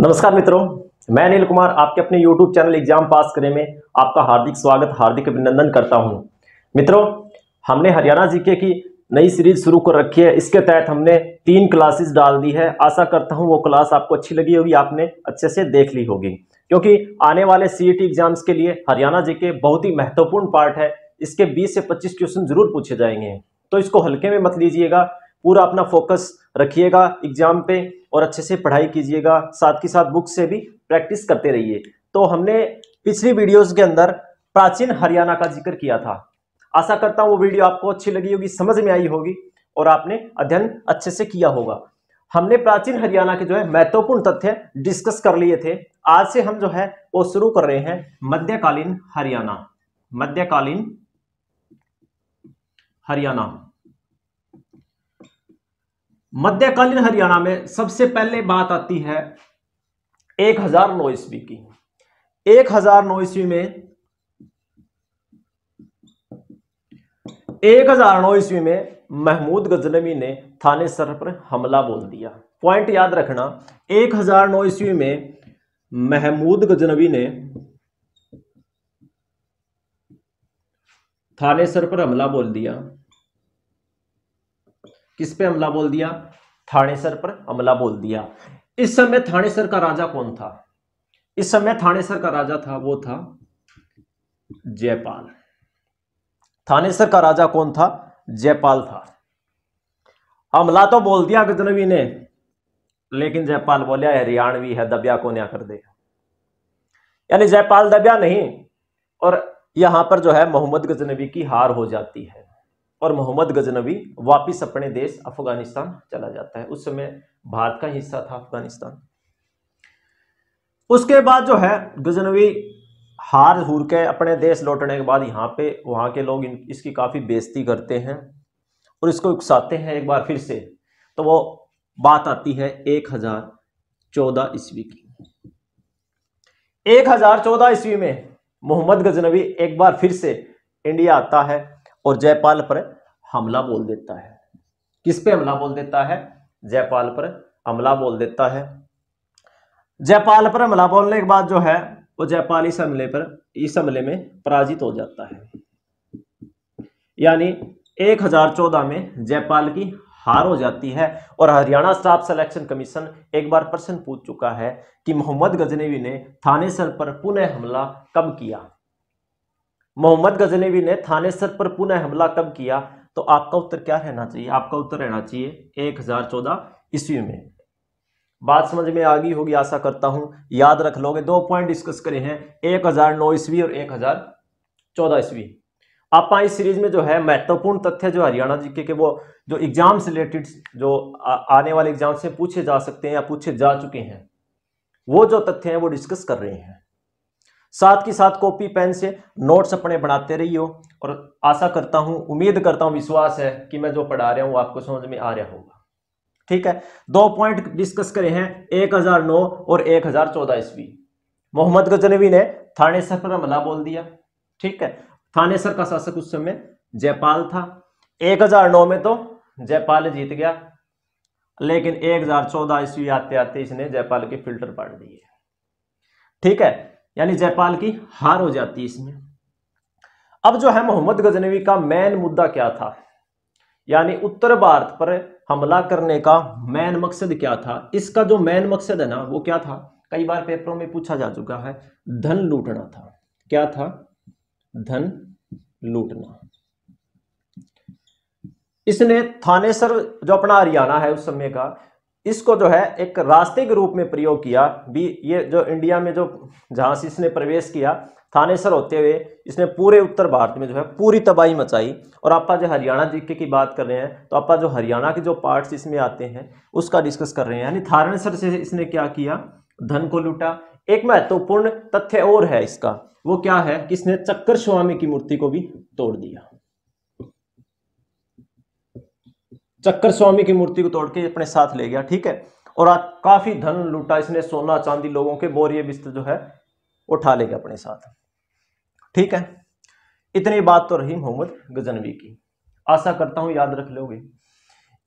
नमस्कार मित्रों मैं अनिल कुमार आपके अपने YouTube चैनल एग्जाम पास करे में आपका हार्दिक स्वागत हार्दिक अभिनंदन करता हूं मित्रों हमने हरियाणा जीके की नई सीरीज शुरू कर रखी है इसके तहत हमने तीन क्लासेस डाल दी है आशा करता हूं वो क्लास आपको अच्छी लगी होगी आपने अच्छे से देख ली होगी क्योंकि आने वाले सी e एग्जाम्स के लिए हरियाणा जी बहुत ही महत्वपूर्ण पार्ट है इसके बीस से पच्चीस क्वेश्चन जरूर पूछे जाएंगे तो इसको हल्के में मत लीजिएगा पूरा अपना फोकस रखिएगा एग्जाम पे और अच्छे से पढ़ाई कीजिएगा साथ के साथ बुक से भी प्रैक्टिस करते रहिए तो हमने पिछली वीडियोस के अंदर प्राचीन हरियाणा का जिक्र किया था आशा करता हूँ वो वीडियो आपको अच्छी लगी होगी समझ में आई होगी और आपने अध्ययन अच्छे से किया होगा हमने प्राचीन हरियाणा के जो है महत्वपूर्ण तथ्य डिस्कस कर लिए थे आज से हम जो है वो शुरू कर रहे हैं मध्यकालीन हरियाणा मध्यकालीन हरियाणा मध्यकालीन हरियाणा में सबसे पहले बात आती है एक हजार नौ ईस्वी की एक हजार नौ ईस्वी में एक हजार नौ ईस्वी में महमूद गजनवी ने थाने सर पर हमला बोल दिया पॉइंट याद रखना एक हजार नौ ईस्वी में महमूद गजनवी ने थाने सर पर हमला बोल दिया किस पे हमला बोल दिया थानेसर पर हमला बोल दिया इस समय थानेसर का राजा कौन था इस समय थानेसर का राजा था वो था जयपाल थानेसर का राजा कौन था जयपाल था हमला तो बोल दिया गजनवी ने लेकिन जयपाल बोलिया हरियाणवी है दबिया को न्या कर दे यानी जयपाल दबिया नहीं और यहां पर जो है मोहम्मद गजनवी की हार हो जाती है और मोहम्मद गजनबी वापस अपने देश अफगानिस्तान चला जाता है उस समय भारत का हिस्सा था अफगानिस्तान उसके बाद जो है गजनवी हार हूर के अपने देश लौटने के बाद यहाँ पे वहाँ के लोग इसकी काफ़ी बेजती करते हैं और इसको उकसाते हैं एक बार फिर से तो वो बात आती है एक हजार चौदह ईस्वी की एक हजार चौदह ईस्वी में मोहम्मद गजनवी एक बार फिर से इंडिया आता है और जयपाल पर हमला बोल देता है किस पे हमला बोल देता है जयपाल पर हमला बोल देता है जयपाल पर हमला बोलने के बाद जो है वो जयपाल इस हमले पर इस हमले में पराजित हो जाता है यानी 1014 में जयपाल की हार हो जाती है और हरियाणा स्टाफ सिलेक्शन कमीशन एक बार प्रश्न पूछ चुका है कि मोहम्मद गजनेवी ने थानेसर पर पुनः हमला कब किया मोहम्मद गजनेवी ने थाने सर पर पुनः हमला कब किया तो आपका उत्तर क्या रहना चाहिए आपका उत्तर रहना चाहिए एक हजार चौदह ईस्वी में बात समझ में आ गई होगी आशा करता हूं याद रख लोगे दो पॉइंट डिस्कस करे हैं एक हजार नौ ईस्वी और एक हजार चौदह ईस्वी आप इस सीरीज में जो है महत्वपूर्ण तथ्य जो हरियाणा जीके के वो जो एग्जाम से रिलेटेड जो आने वाले एग्जाम से पूछे जा सकते हैं या पूछे जा चुके हैं वो जो तथ्य हैं वो डिस्कस कर रहे हैं साथ ही साथ कॉपी पेन से नोट्स अपने बनाते रहियो और आशा करता हूं उम्मीद करता हूं विश्वास है कि मैं जो पढ़ा रहा हूं वो आपको समझ में आ रहा होगा ठीक है दो पॉइंट डिस्कस करे हैं 1009 और 1014 ईस्वी मोहम्मद गजनवी ने थाने सर पर हमला बोल दिया ठीक है थाने सर का शासक उस समय जयपाल था 1009 में तो जयपाल जीत गया लेकिन 1014 ईस्वी आते आते इसने जयपाल के फिल्टर पाड़ दिए ठीक है यानी जयपाल की हार हो जाती है इसमें अब जो है मोहम्मद गजनवी का मेन मुद्दा क्या था यानी उत्तर भारत पर हमला करने का मेन मकसद क्या था इसका जो मेन मकसद है ना वो क्या था कई बार पेपरों में पूछा जा चुका है धन लूटना था क्या था धन लूटना इसने थानेसर जो अपना हरियाणा है उस समय का इसको जो है एक रास्ते के रूप में प्रयोग किया भी ये जो इंडिया में जो जहाँ से इसने प्रवेश किया थानेसर होते हुए इसने पूरे उत्तर भारत में जो है पूरी तबाही मचाई और आप जो हरियाणा जिले की बात कर रहे हैं तो आप जो हरियाणा के जो पार्ट्स इसमें आते हैं उसका डिस्कस कर रहे हैं यानी थानेसर से इसने क्या किया धन को लूटा एक महत्वपूर्ण तथ्य और है इसका वो क्या है कि इसने चक्कर स्वामी की मूर्ति को भी तोड़ दिया चक्कर स्वामी की मूर्ति को तोड़ के अपने साथ ले गया ठीक है और आज काफी धन लूटा इसने सोना चांदी लोगों के बोरिए बिस्तर जो है उठा ले गया अपने साथ ठीक है इतनी बात तो रही मोहम्मद गजनवी की आशा करता हूं याद रख लोगे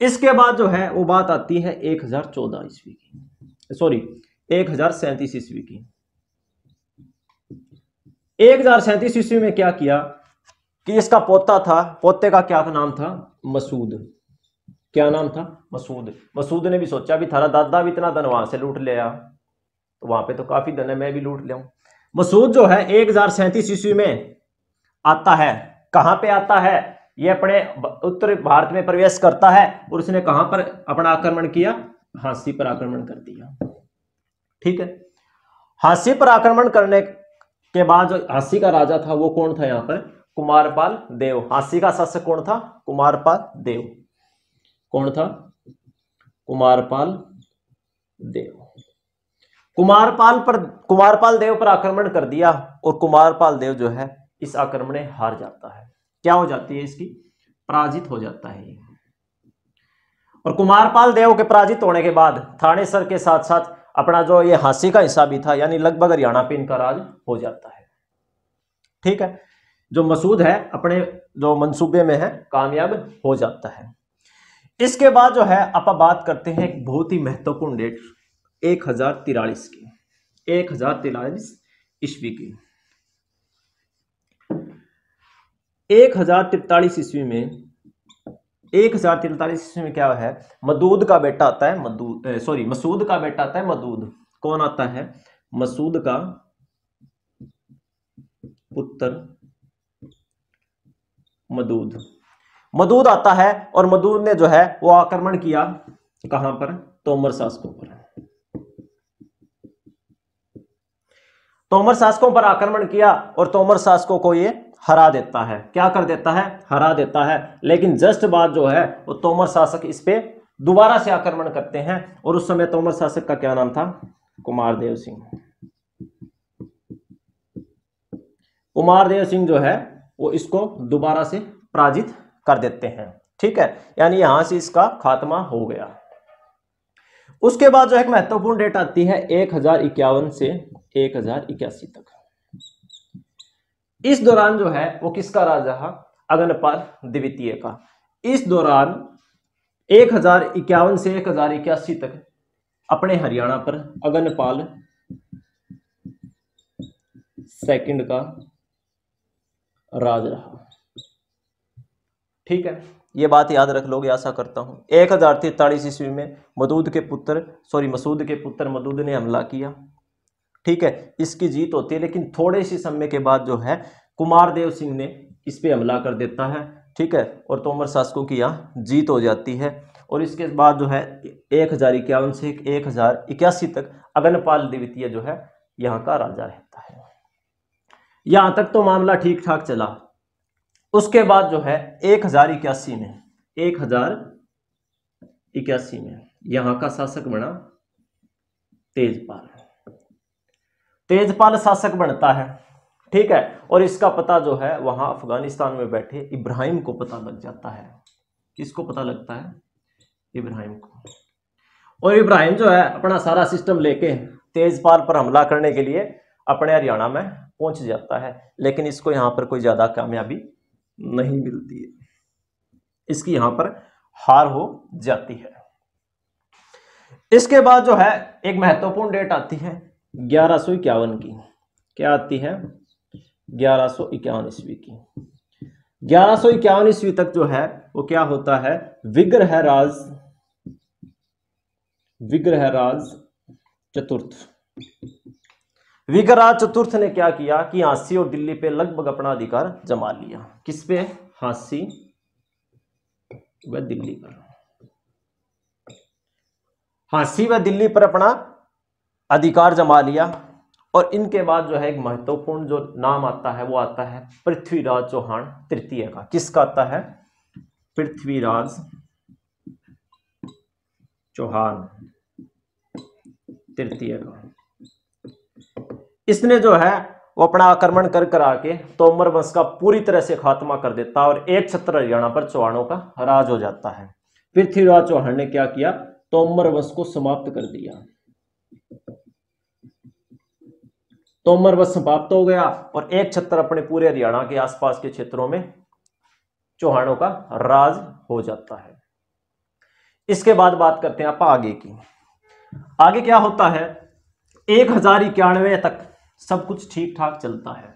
इसके बाद जो है वो बात आती है 1014 ईस्वी की सॉरी एक हजार सैंतीस ईस्वी की एक हजार सैंतीस ईस्वी में क्या किया कि इसका पोता था पोते का क्या नाम था मसूद क्या नाम था मसूद मसूद ने भी सोचा भी थारा दादा भी इतना धन वहां से लूट ले तो वहां पे तो काफी धन है मैं भी लूट लिया मसूद जो है एक हजार सैंतीस ईस्वी में आता है कहाँ पे आता है ये अपने उत्तर भारत में प्रवेश करता है और उसने कहां पर अपना आक्रमण किया हांसी पर आक्रमण कर दिया ठीक है हांसी पर आक्रमण करने के बाद जो हांसी का राजा था वो कौन था यहाँ पर कुमारपाल देव हांसी का शासक कौन था कुमारपाल देव कौन था कुमारपाल देव कुमारपाल पर कुमारपाल देव पर आक्रमण कर दिया और कुमारपाल देव जो है इस आक्रमण में हार जाता है क्या हो जाती है इसकी पराजित हो जाता है और कुमारपाल देव के पराजित होने के बाद थाने सर के साथ साथ अपना जो ये हासी का हिस्सा भी था यानी लगभग हरियाणा पे इनका राज हो जाता है ठीक है जो मसूद है अपने जो मंसूबे में है कामयाब हो जाता है इसके बाद जो है आप बात करते हैं एक बहुत ही महत्वपूर्ण डेट एक हजार तिरालीस की एक हजार तिरालीस ईस्वी की एक हजार तिरतालीस ईस्वी में एक हजार तिरतालीस ईस्वी में क्या है मदूद का बेटा आता है मदूद सॉरी मसूद का बेटा आता है मदूद कौन आता है मसूद का पुत्र मदूद मदूद आता है और मदूद ने जो है वो आक्रमण किया कहां पर तोमर शासकों पर तोमर शासकों पर आक्रमण किया और तोमर शासकों को ये हरा देता है क्या कर देता है हरा देता है लेकिन जस्ट बाद जो है वो तोमर शासक इस पे दोबारा से आक्रमण करते हैं और उस समय तोमर शासक का क्या नाम था कुमार देव सिंह कुमार देव सिंह जो है वो इसको दोबारा से पराजित कर देते हैं ठीक है यानी यहां से इसका खात्मा हो गया उसके बाद जो एक महत्वपूर्ण डेट आती है एक हजार इक्यावन से एक हजार इक्यासी तक इस दौरान जो है वो किसका राज रहा अगनपाल द्वितीय का इस दौरान एक हजार इक्यावन से एक हजार इक्यासी तक अपने हरियाणा पर अगनपाल सेकंड का राज रहा ठीक है ये बात याद रख लोगे आशा करता हूँ एक हज़ार तैतालीस ईस्वी में मदूद के पुत्र सॉरी मसूद के पुत्र मदूद ने हमला किया ठीक है इसकी जीत होती है लेकिन थोड़े से समय के बाद जो है कुमार देव सिंह ने इस पर हमला कर देता है ठीक है और तोमर शासकों की यहाँ जीत हो जाती है और इसके बाद जो है एक हज़ार इक्यावन से एक हज़ार इक्यासी तक अगनपाल द्वितीय जो है यहाँ का राजा रहता है यहाँ तक तो मामला ठीक ठाक चला उसके बाद जो है एक हजार इक्यासी में एक हजार इक्यासी में यहां का शासक बना तेजपाल तेजपाल शासक बनता है ठीक है और इसका पता जो है वहां अफगानिस्तान में बैठे इब्राहिम को पता लग जाता है किसको पता लगता है इब्राहिम को और इब्राहिम जो है अपना सारा सिस्टम लेके तेजपाल पर हमला करने के लिए अपने हरियाणा में पहुंच जाता है लेकिन इसको यहां पर कोई ज़्यादा कामयाबी नहीं मिलती है इसकी यहां पर हार हो जाती है इसके बाद जो है एक महत्वपूर्ण डेट आती है ग्यारह सो इक्यावन की क्या आती है ग्यारह सो इक्यावन ईस्वी की ग्यारह सौ इक्यावन ईस्वी तक जो है वो क्या होता है विग्रह राज विग्रह राज चतुर्थ विगराज चतुर्थ ने क्या किया कि हांसी और दिल्ली पे लगभग अपना अधिकार जमा लिया किस पे हांसी व दिल्ली पर हांसी व दिल्ली पर अपना अधिकार जमा लिया और इनके बाद जो है एक महत्वपूर्ण जो नाम आता है वो आता है पृथ्वीराज चौहान तृतीय का किसका आता है पृथ्वीराज चौहान तृतीय का इसने जो है वो अपना आक्रमण कर कर आके तोमर वंश का पूरी तरह से खात्मा कर देता और एक छत्र हरियाणा पर चौहानों का राज हो जाता है पृथ्वीराज चौहान ने क्या किया तोमर वंश को समाप्त कर दिया तोमर वंश समाप्त हो गया और एक छत्र अपने पूरे हरियाणा के आसपास के क्षेत्रों में चौहानों का राज हो जाता है इसके बाद बात करते हैं आप आगे की आगे क्या होता है एक हजार इक्यानवे तक सब कुछ ठीक ठाक चलता है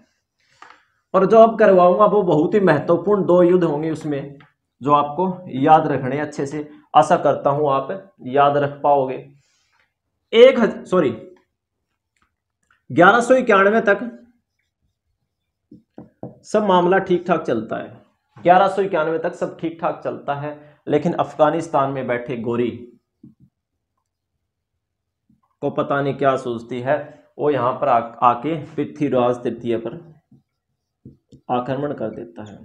और जो अब करवाऊंगा वो बहुत ही महत्वपूर्ण दो युद्ध होंगे उसमें जो आपको याद रखने अच्छे से आशा करता हूं आप याद रख पाओगे एक सॉरी ग्यारह सौ इक्यानवे तक सब मामला ठीक ठाक चलता है ग्यारह सौ इक्यानवे तक सब ठीक ठाक चलता है लेकिन अफगानिस्तान में बैठे गोरी को पता नहीं क्या सोचती है वो यहाँ पर आ, आके पृथ्वीराज तृतीय पर आक्रमण कर देता है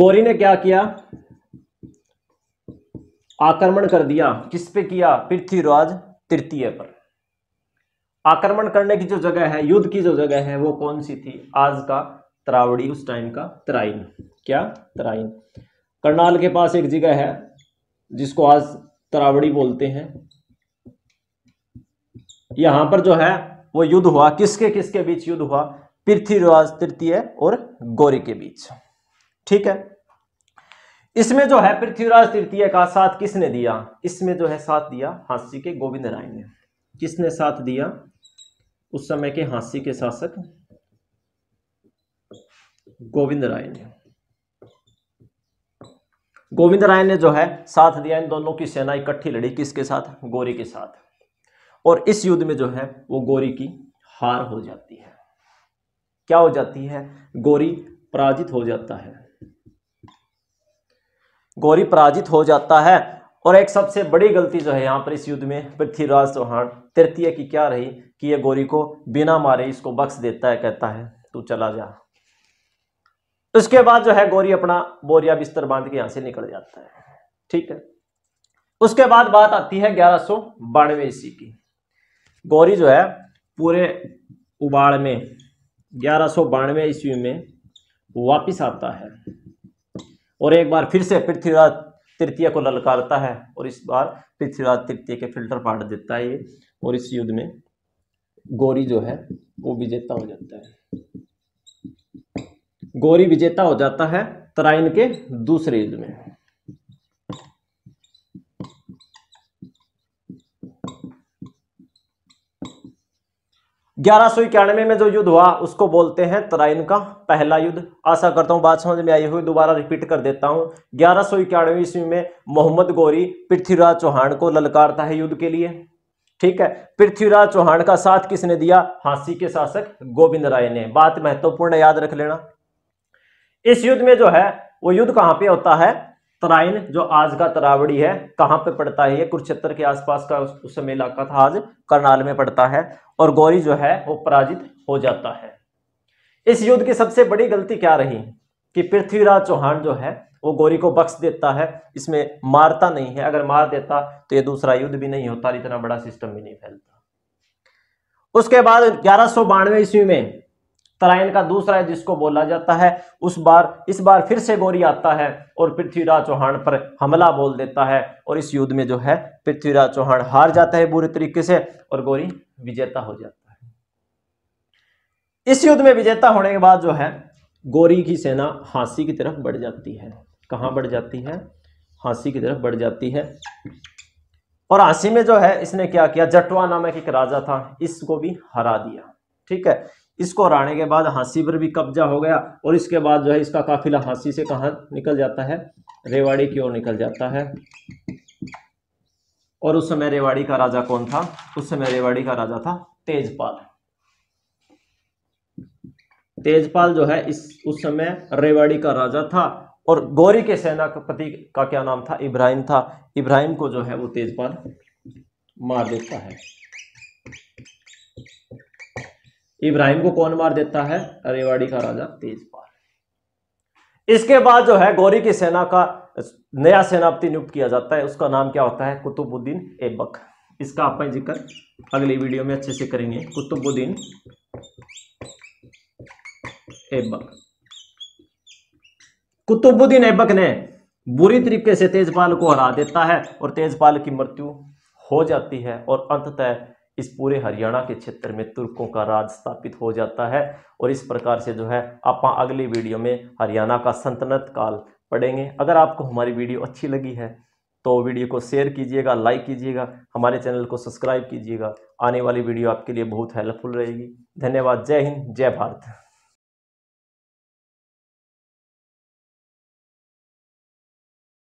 गौरी ने क्या किया आक्रमण कर दिया किस पे किया पृथ्वीराज तृतीय पर आक्रमण करने की जो जगह है युद्ध की जो जगह है वो कौन सी थी आज का त्रावड़ी उस टाइम का तराइन क्या तराइन करनाल के पास एक जगह है जिसको आज तरावड़ी बोलते हैं यहां पर जो है वो युद्ध हुआ किसके किसके बीच युद्ध हुआ पृथ्वीराज तृतीय और गौरी के बीच ठीक है इसमें जो है पृथ्वीराज तृतीय का साथ किसने दिया इसमें जो है साथ दिया हांसी के गोविंद राय ने किसने साथ दिया उस समय के हांसी के शासक गोविंद राय ने गोविंद राय ने जो है साथ दिया इन दोनों की सेना इकट्ठी लड़ी किसके साथ गोरी के साथ और इस युद्ध में जो है वो गोरी की हार हो जाती है क्या हो जाती है गोरी पराजित हो जाता है गोरी पराजित हो जाता है और एक सबसे बड़ी गलती जो है यहां पर इस युद्ध में पृथ्वीराज चौहान तृतीय की क्या रही कि यह गोरी को बिना मारे इसको बख्श देता है कहता है तू चला जा उसके बाद जो है गौरी अपना बोरिया बिस्तर बांध के यहां से निकल जाता है ठीक है उसके बाद बात आती है ग्यारह सौ बानवे ईस्वी की गौरी जो है पूरे उबाड़ में ग्यारह सो बानवे ईस्वी में वापिस आता है और एक बार फिर से पृथ्वीराज तृतीय को ललकारता है और इस बार पृथ्वीराज तृतीय के फिल्टर फाड़ देता है ये और इस युद्ध में गौरी जो है वो विजेता हो जाता है गौरी विजेता हो जाता है तराइन के दूसरे युद्ध में ग्यारह सौ इक्यानवे में जो युद्ध हुआ उसको बोलते हैं तराइन का पहला युद्ध आशा करता हूं बात समझ में आई हुई दोबारा रिपीट कर देता हूं ग्यारह सौ इक्यानवे ईस्वी में मोहम्मद गौरी पृथ्वीराज चौहान को ललकारता है युद्ध के लिए ठीक है पृथ्वीराज चौहान का साथ किसने दिया हांसी के शासक गोविंद राय ने बात महत्वपूर्ण याद रख लेना इस युद्ध में जो है वो युद्ध कहाँ पे होता है तराइन जो आज का तरावड़ी है कहाँ पे पड़ता है ये कुरुक्षेत्र के आसपास का उस समय इलाका था आज करनाल में पड़ता है और गौरी जो है वो पराजित हो जाता है इस युद्ध की सबसे बड़ी गलती क्या रही कि पृथ्वीराज चौहान जो है वो गौरी को बख्श देता है इसमें मारता नहीं है अगर मार देता तो ये दूसरा युद्ध भी नहीं होता इतना बड़ा सिस्टम भी नहीं फैलता उसके बाद ग्यारह ईस्वी में तराइन का दूसरा है जिसको बोला जाता है उस बार इस बार फिर से गौरी आता है और पृथ्वीराज चौहान पर हमला बोल देता है और इस युद्ध में जो है पृथ्वीराज चौहान हार जाता है बुरे तरीके से और गौरी विजेता हो जाता है इस युद्ध में विजेता होने के बाद जो है गौरी की सेना हांसी की तरफ बढ़ जाती है कहाँ बढ़ जाती है हांसी की तरफ बढ़ जाती है और हांसी में जो है इसने क्या किया जटवा नामक एक राजा था इसको भी हरा दिया ठीक है इसको हराने के बाद हाँसी पर भी कब्जा हो गया और इसके बाद जो है इसका काफिला हाँसी से कहा निकल जाता है रेवाड़ी की ओर निकल जाता है और उस समय रेवाड़ी का राजा कौन था उस समय रेवाड़ी का राजा था तेजपाल तेजपाल जो है इस उस समय रेवाड़ी का राजा था और गौरी के सेनापति का क्या नाम था इब्राहिम था इब्राहिम को जो है वो तेजपाल मार देता है इब्राहिम को कौन मार देता है रेवाड़ी का राजा तेजपाल इसके बाद जो है गौरी की सेना का नया सेनापति नियुक्त किया जाता है उसका नाम क्या होता है कुतुबुद्दीन ऐबक इसका आप जिक्र अगली वीडियो में अच्छे से करेंगे कुतुबुद्दीन ऐबक कुतुबुद्दीन एबक ने बुरी तरीके से तेजपाल को हरा देता है और तेजपाल की मृत्यु हो जाती है और अंततः इस पूरे हरियाणा के क्षेत्र में तुर्कों का राज स्थापित हो जाता है और इस प्रकार से जो है आप अगली वीडियो में हरियाणा का संतनत काल पढ़ेंगे अगर आपको हमारी वीडियो अच्छी लगी है तो वीडियो को शेयर कीजिएगा लाइक कीजिएगा हमारे चैनल को सब्सक्राइब कीजिएगा आने वाली वीडियो आपके लिए बहुत हेल्पफुल रहेगी धन्यवाद जय हिंद जय भारत